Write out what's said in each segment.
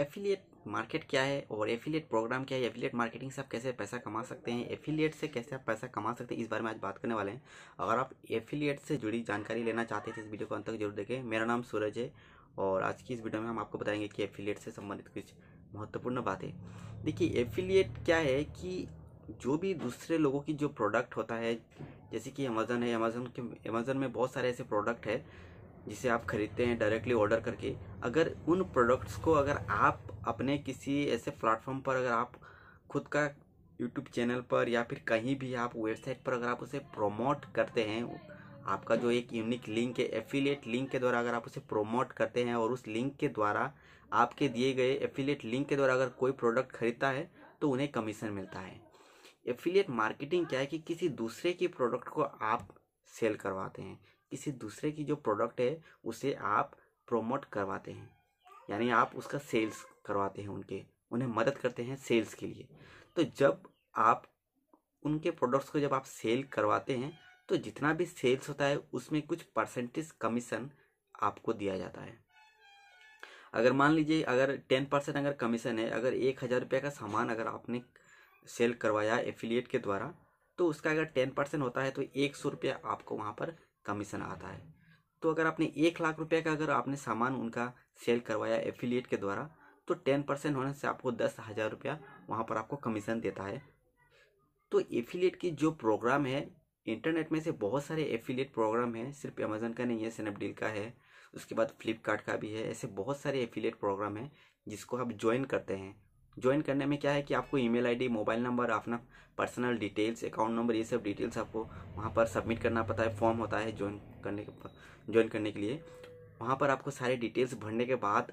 affiliate market क्या है और एफिलिएट प्रोग्राम क्या है एफिलिएट मार्केटिंग से आप कैसे पैसा कमा सकते हैं एफिलिएट से कैसे आप पैसा कमा सकते हैं इस बारे में आज बात करने वाले हैं अगर आप एफिलिएट से जुड़ी जानकारी लेना चाहते हैं तो इस वीडियो को अंत तक जरूर देखें मेरा नाम सूरज है और आज की इस वीडियो में हम आपको बताएंगे कि एफिलिएट से संबंधित कुछ महत्वपूर्ण बातें देखिए एफिलिएट क्या है कि जो भी दूसरे लोगों की जो प्रोडक्ट होता है जैसे कि अमेज़न है अमेज़न के अमेज़न में बहुत सारे ऐसे प्रोडक्ट है जिसे आप ख़रीदते हैं डायरेक्टली ऑर्डर करके अगर उन प्रोडक्ट्स को अगर आप अपने किसी ऐसे प्लेटफॉर्म पर अगर आप खुद का यूट्यूब चैनल पर या फिर कहीं भी आप वेबसाइट पर अगर आप उसे प्रोमोट करते हैं आपका जो एक यूनिक लिंक है एफिलेट लिंक के द्वारा अगर आप उसे प्रोमोट करते हैं और उस लिंक के द्वारा आपके दिए गए एफिलेट लिंक के द्वारा अगर कोई प्रोडक्ट खरीदता है तो उन्हें कमीशन मिलता है एफिलेट मार्केटिंग क्या है कि किसी दूसरे के प्रोडक्ट को आप सेल करवाते हैं किसी दूसरे की जो प्रोडक्ट है उसे आप प्रोमोट करवाते हैं यानी आप उसका सेल्स करवाते हैं उनके उन्हें मदद करते हैं सेल्स के लिए तो जब आप उनके प्रोडक्ट्स को जब आप सेल करवाते हैं तो जितना भी सेल्स होता है उसमें कुछ परसेंटेज कमीशन आपको दिया जाता है अगर मान लीजिए अगर टेन परसेंट अगर कमीशन है अगर एक हज़ार रुपये का सामान अगर आपने सेल करवाया एफिलिएट के द्वारा तो उसका अगर टेन परसेंट होता है तो एक सौ रुपया आपको वहाँ पर कमीशन आता है तो अगर आपने एक लाख रुपये का अगर आपने सामान उनका सेल करवाया एफिलिएट के द्वारा तो टेन परसेंट होने से आपको दस हज़ार रुपया वहाँ पर आपको कमीशन देता है तो एफिलिएट की जो प्रोग्राम है इंटरनेट में से बहुत सारे एफिलिएट प्रोग्राम हैं सिर्फ अमेजन का नहीं है स्नैपडील का है उसके बाद फ्लिपकार्ट का भी है ऐसे बहुत सारे एफिलिएट प्रोग्राम हैं जिसको आप ज्वाइन करते हैं ज्वाइन करने में क्या है कि आपको ईमेल आईडी मोबाइल नंबर अपना पर्सनल डिटेल्स अकाउंट नंबर ये सब डिटेल्स आपको वहाँ पर सबमिट करना पड़ता है फॉर्म होता है ज्वाइन करने के ज्वाइन करने के लिए वहाँ पर आपको सारे डिटेल्स भरने के बाद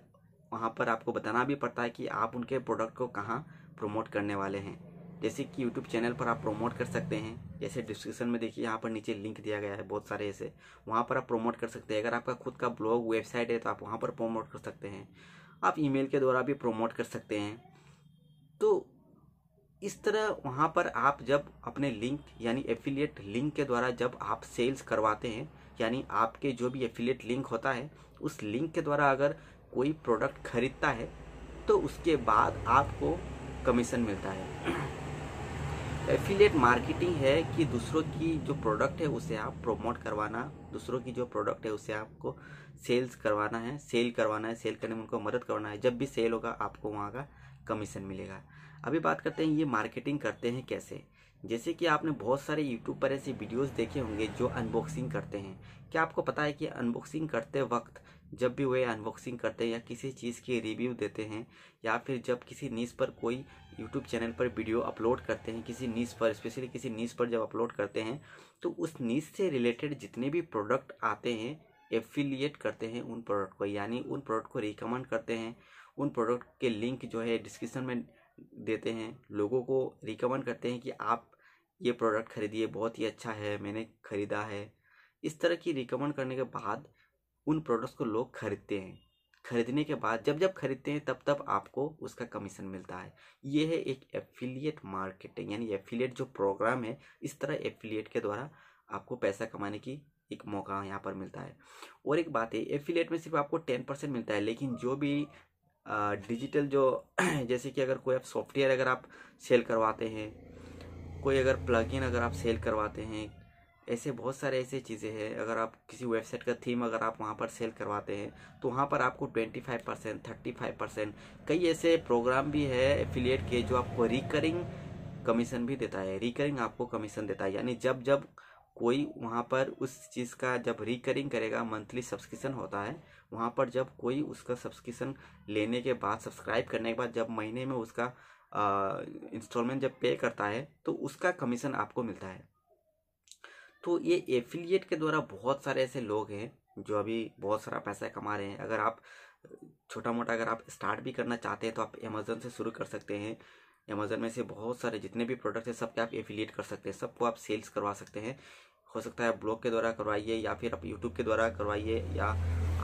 वहाँ पर आपको बताना भी पड़ता है कि आप उनके प्रोडक्ट को कहाँ प्रमोट करने वाले हैं जैसे कि यूट्यूब चैनल पर आप प्रमोट कर सकते हैं जैसे डिस्क्रिप्शन में देखिए यहाँ पर नीचे लिंक दिया गया है बहुत सारे ऐसे वहाँ पर आप प्रमोट कर सकते हैं अगर आपका खुद का ब्लॉग वेबसाइट है तो आप वहाँ पर प्रमोट कर सकते हैं आप ईमेल के द्वारा भी प्रमोट कर सकते हैं तो इस तरह वहाँ पर आप जब अपने लिंक यानी एफिलिएट लिंक के द्वारा जब आप सेल्स करवाते हैं यानी आपके जो भी एफिलिएट लिंक होता है उस लिंक के द्वारा अगर कोई प्रोडक्ट खरीदता है तो उसके बाद आपको कमीशन मिलता है एफिलेट मार्केटिंग है कि दूसरों की जो प्रोडक्ट है उसे आप प्रोमोट करवाना दूसरों की जो प्रोडक्ट है उसे आपको सेल्स करवाना है सेल करवाना है सेल करने में उनको मदद करवाना है जब भी सेल होगा आपको वहाँ का कमीशन मिलेगा अभी बात करते हैं ये मार्केटिंग करते हैं कैसे जैसे कि आपने बहुत सारे यूट्यूब पर ऐसे वीडियोस देखे होंगे जो अनबॉक्सिंग करते हैं क्या आपको पता है कि अनबॉक्सिंग करते वक्त जब भी वे अनबॉक्सिंग करते हैं या किसी चीज़ की रिव्यू देते हैं या फिर जब किसी नीज़ पर कोई यूट्यूब चैनल पर वीडियो अपलोड करते हैं किसी नीज़ पर स्पेशली किसी नीज़ पर जब अपलोड करते हैं तो उस नीज से रिलेटेड जितने भी प्रोडक्ट आते हैं एफिलिएट करते हैं उन प्रोडक्ट को यानी उन प्रोडक्ट को रिकमेंड करते हैं उन प्रोडक्ट के लिंक जो है डिस्क्रिप्शन में देते हैं लोगों को रिकमेंड करते हैं कि आप ये प्रोडक्ट खरीदिए बहुत ही अच्छा है मैंने ख़रीदा है इस तरह की रिकमेंड करने के बाद उन प्रोडक्ट्स को लोग खरीदते हैं खरीदने के बाद जब जब खरीदते हैं तब तब आपको उसका कमीशन मिलता है ये है एक एफिलिएट मार्केटिंग यानी एफिलिएट जो प्रोग्राम है इस तरह एफिलिएट के द्वारा आपको पैसा कमाने की एक मौका यहाँ पर मिलता है और एक बात है एफिलिएट में सिर्फ आपको टेन परसेंट मिलता है लेकिन जो भी डिजिटल जो जैसे कि अगर कोई आप सॉफ्टवेयर अगर आप सेल करवाते हैं कोई अगर प्लगइन अगर आप सेल करवाते हैं ऐसे बहुत सारे ऐसे चीज़ें हैं अगर आप किसी वेबसाइट का थीम अगर आप वहाँ पर सेल करवाते हैं तो वहाँ पर आपको 25 परसेंट थर्टी फाइव परसेंट कई ऐसे प्रोग्राम भी है एफिलिएट के जो आपको रिकरिंग कमीशन भी देता है रिकरिंग आपको कमीशन देता है यानी जब जब कोई वहाँ पर उस चीज़ का जब रिकरिंग करेगा मंथली सब्सक्रिप्शन होता है वहाँ पर जब कोई उसका सब्सक्रिप्शन लेने के बाद सब्सक्राइब करने के बाद जब महीने में उसका इंस्टॉलमेंट जब पे करता है तो उसका कमीशन आपको मिलता है तो ये एफिलिएट के द्वारा बहुत सारे ऐसे लोग हैं जो अभी बहुत सारा पैसा कमा रहे हैं अगर आप छोटा मोटा अगर आप स्टार्ट भी करना चाहते हैं तो आप अमेजोन से शुरू कर सकते हैं अमेजोन में से बहुत सारे जितने भी प्रोडक्ट हैं सबके आप एफिलिएट कर सकते हैं सबको आप सेल्स करवा सकते हैं हो सकता है आप ब्लॉग के द्वारा करवाइए या फिर आप यूट्यूब के द्वारा करवाइए या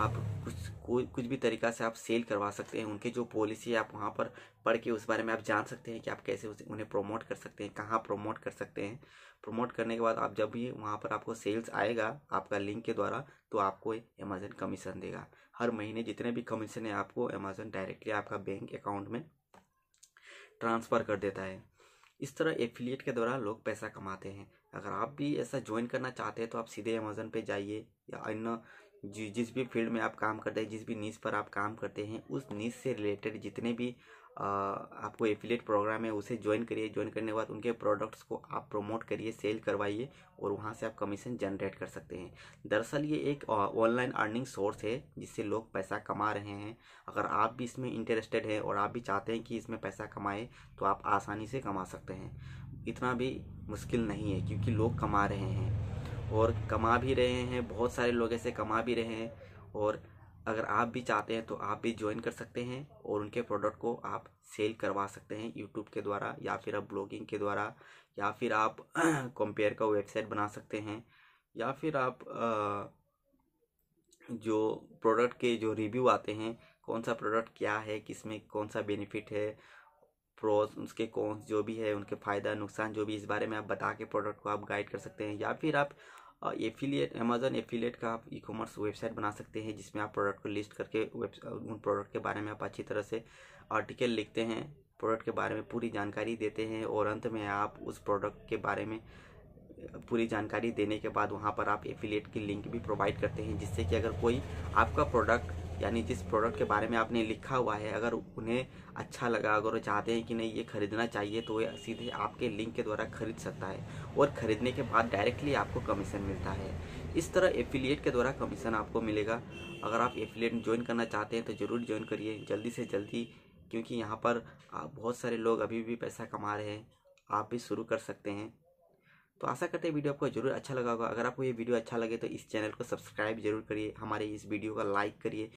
आप कुछ कोई कुछ भी तरीका से आप सेल करवा सकते हैं उनकी जो पॉलिसी है आप वहाँ पर पढ़ के उस बारे में आप जान सकते हैं कि आप कैसे उन्हें प्रोमोट कर सकते हैं कहाँ प्रोमोट कर सकते हैं प्रोमोट करने के बाद आप जब भी वहाँ पर आपको सेल्स आएगा आपका लिंक के द्वारा तो आपको अमेजन कमीशन देगा हर महीने जितने भी कमीशन है आपको अमेजन डायरेक्टली आपका बैंक अकाउंट में ट्रांसफ़र कर देता है इस तरह एफिलिएट के द्वारा लोग पैसा कमाते हैं अगर आप भी ऐसा ज्वाइन करना चाहते हैं तो आप सीधे अमेज़न पे जाइए या अन्य जि जिस भी फील्ड में आप काम करते हैं जिस भी नीच पर आप काम करते हैं उस नीच से रिलेटेड जितने भी आ, आपको एफिलेट प्रोग्राम है उसे ज्वाइन करिए ज्वाइन करने के बाद उनके प्रोडक्ट्स को आप प्रमोट करिए सेल करवाइए और वहाँ से आप कमीशन जनरेट कर सकते हैं दरअसल ये एक ऑनलाइन अर्निंग सोर्स है जिससे लोग पैसा कमा रहे हैं अगर आप भी इसमें इंटरेस्टेड हैं और आप भी चाहते हैं कि इसमें पैसा कमाएँ तो आप आसानी से कमा सकते हैं इतना भी मुश्किल नहीं है क्योंकि लोग कमा रहे हैं और कमा भी रहे हैं बहुत सारे लोग ऐसे कमा भी रहे हैं और अगर आप भी चाहते हैं तो आप भी ज्वाइन कर सकते हैं और उनके प्रोडक्ट को आप सेल करवा सकते हैं यूट्यूब के द्वारा या फिर आप ब्लॉगिंग के द्वारा या फिर आप कंपेयर का वेबसाइट बना सकते हैं या फिर आप जो प्रोडक्ट के जो रिव्यू आते हैं कौन सा प्रोडक्ट क्या है किस में कौन सा बेनिफिट है प्रोस उसके कौन जो भी है उनके फ़ायदा नुकसान जो भी इस बारे में आप बता के प्रोडक्ट को आप गाइड कर सकते हैं या फिर आप एफिलिएट अमेजोन एफिलिएट का आप ई कॉमर्स वेबसाइट बना सकते हैं जिसमें आप प्रोडक्ट को लिस्ट करके वेब उन प्रोडक्ट के बारे में आप अच्छी तरह से आर्टिकल लिखते हैं प्रोडक्ट के बारे में पूरी जानकारी देते हैं और अंत में आप उस प्रोडक्ट के बारे में पूरी जानकारी देने के बाद वहाँ पर आप एफिलिएट की लिंक भी प्रोवाइड करते हैं जिससे कि अगर कोई आपका प्रोडक्ट यानी जिस प्रोडक्ट के बारे में आपने लिखा हुआ है अगर उन्हें अच्छा लगा अगर वो चाहते हैं कि नहीं ये खरीदना चाहिए तो ये सीधे आपके लिंक के द्वारा खरीद सकता है और ख़रीदने के बाद डायरेक्टली आपको कमीशन मिलता है इस तरह एफिलिएट के द्वारा कमीशन आपको मिलेगा अगर आप एफिलिएट ज्वाइन करना चाहते हैं तो ज़रूर ज्वाइन करिए जल्दी से जल्दी क्योंकि यहाँ पर बहुत सारे लोग अभी भी पैसा कमा रहे हैं आप भी शुरू कर सकते हैं तो आशा करते हैं वीडियो आपको जरूर अच्छा लगा होगा अगर आपको ये वीडियो अच्छा लगे तो इस चैनल को सब्सक्राइब जरूर करिए हमारे इस वीडियो का लाइक करिए